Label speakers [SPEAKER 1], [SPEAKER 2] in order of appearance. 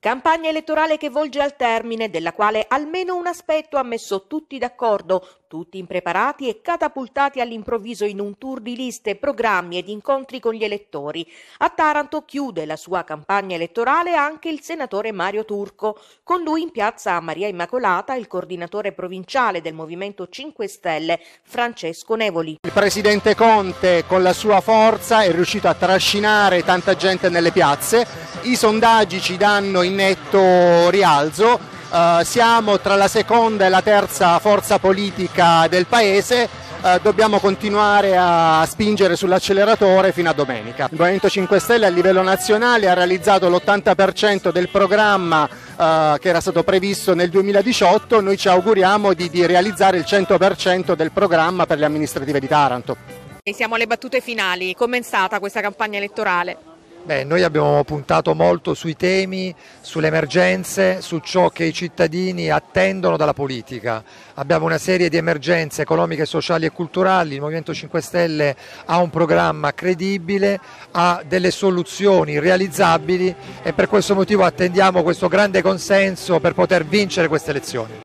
[SPEAKER 1] Campagna elettorale che volge al termine, della quale almeno un aspetto ha messo tutti d'accordo, tutti impreparati e catapultati all'improvviso in un tour di liste, programmi ed incontri con gli elettori. A Taranto chiude la sua campagna elettorale anche il senatore Mario Turco. Con lui in piazza Maria Immacolata il coordinatore provinciale del Movimento 5 Stelle, Francesco Nevoli.
[SPEAKER 2] Il presidente Conte con la sua forza è riuscito a trascinare tanta gente nelle piazze i sondaggi ci danno in netto rialzo, eh, siamo tra la seconda e la terza forza politica del Paese, eh, dobbiamo continuare a spingere sull'acceleratore fino a domenica. Il Movimento 5 Stelle a livello nazionale ha realizzato l'80% del programma eh, che era stato previsto nel 2018, noi ci auguriamo di, di realizzare il 100% del programma per le amministrative di Taranto.
[SPEAKER 3] Siamo alle battute finali, com'è stata questa campagna elettorale?
[SPEAKER 2] Beh, noi abbiamo puntato molto sui temi,
[SPEAKER 4] sulle emergenze, su ciò che i cittadini attendono dalla politica. Abbiamo una serie di emergenze economiche, sociali e culturali, il Movimento 5 Stelle ha un programma credibile, ha delle soluzioni realizzabili e per questo motivo attendiamo questo grande consenso per poter vincere queste elezioni.